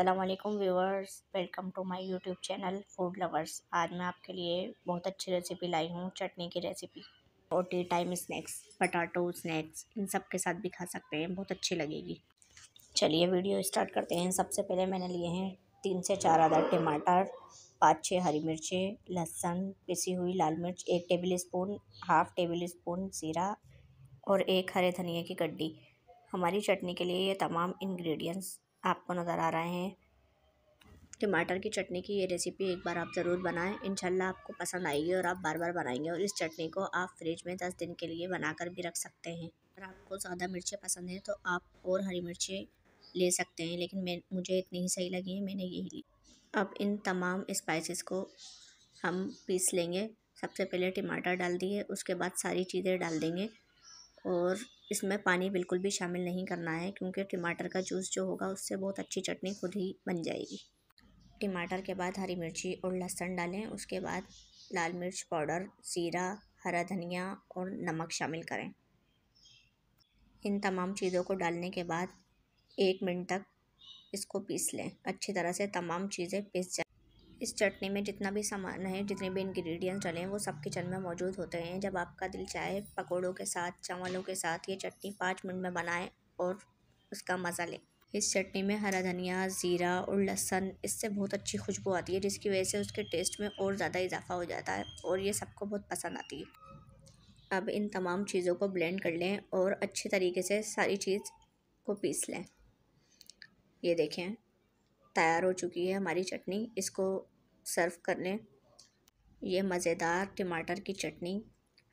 अल्लाम viewers welcome to my YouTube channel food lovers आज मैं आपके लिए बहुत अच्छी रेसिपी लाई हूँ चटनी की रेसिपी और tea time snacks potato snacks इन सब के साथ भी खा सकते हैं बहुत अच्छी लगेगी चलिए वीडियो स्टार्ट करते हैं सबसे पहले मैंने लिए हैं तीन से चार आधा टमाटर पाँच छः हरी मिर्चें लहसुन पिसी हुई लाल मिर्च एक tablespoon half tablespoon जीरा और एक हरे धनिया की गड्डी हमारी चटनी के लिए ये तमाम इंग्रेडिएंट्स आपको नज़र आ रहे हैं टमाटर की चटनी की ये रेसिपी एक बार आप ज़रूर बनाएं इंशाल्लाह आपको पसंद आएगी और आप बार बार बनाएंगे और इस चटनी को आप फ्रिज में दस दिन के लिए बनाकर भी रख सकते हैं अगर आपको ज़्यादा मिर्चें पसंद हैं तो आप और हरी मिर्चें ले सकते हैं लेकिन मैं मुझे इतनी ही सही लगी है मैंने यही ली अब इन तमाम स्पाइसेस को हम पीस लेंगे सबसे पहले टमाटर डाल दिए उसके बाद सारी चीज़ें डाल देंगे और इसमें पानी बिल्कुल भी शामिल नहीं करना है क्योंकि टमाटर का जूस जो होगा उससे बहुत अच्छी चटनी खुद ही बन जाएगी टमाटर के बाद हरी मिर्ची और लहसुन डालें उसके बाद लाल मिर्च पाउडर ज़ीरा हरा धनिया और नमक शामिल करें इन तमाम चीज़ों को डालने के बाद एक मिनट तक इसको पीस लें अच्छी तरह से तमाम चीज़ें पीस जाए इस चटनी में जितना भी सामान है जितने भी इंग्रेडिएंट्स डले हैं वो सब किचन में मौजूद होते हैं जब आपका दिल चाहे पकौड़ों के साथ चावलों के साथ ये चटनी पाँच मिनट में बनाएं और उसका मज़ा लें इस चटनी में हरा धनिया ज़ीरा और लहसुन इससे बहुत अच्छी खुशबू आती है जिसकी वजह से उसके टेस्ट में और ज़्यादा इजाफा हो जाता है और ये सबको बहुत पसंद आती है अब इन तमाम चीज़ों को ब्लेंड कर लें और अच्छे तरीके से सारी चीज़ को पीस लें ये देखें तैयार हो चुकी है हमारी चटनी इसको सर्व कर लें यह मज़ेदार टमाटर की चटनी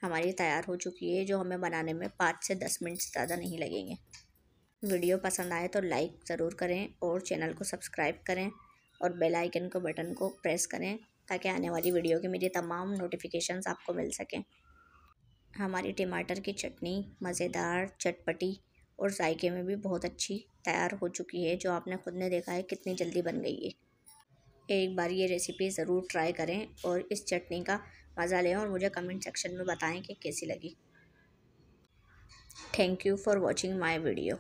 हमारी तैयार हो चुकी है जो हमें बनाने में पाँच से दस मिनट से ज़्यादा नहीं लगेंगे वीडियो पसंद आए तो लाइक ज़रूर करें और चैनल को सब्सक्राइब करें और बेल आइकन को बटन को प्रेस करें ताकि आने वाली वीडियो के मेरी तमाम नोटिफिकेशंस आपको मिल सकें हमारी टमाटर की चटनी मज़ेदार चटपटी और जायके में भी बहुत अच्छी तैयार हो चुकी है जो आपने ख़ुद ने देखा है कितनी जल्दी बन गई है एक बार ये रेसिपी ज़रूर ट्राई करें और इस चटनी का मज़ा लें और मुझे कमेंट सेक्शन में बताएं कि कैसी लगी thank you for watching my video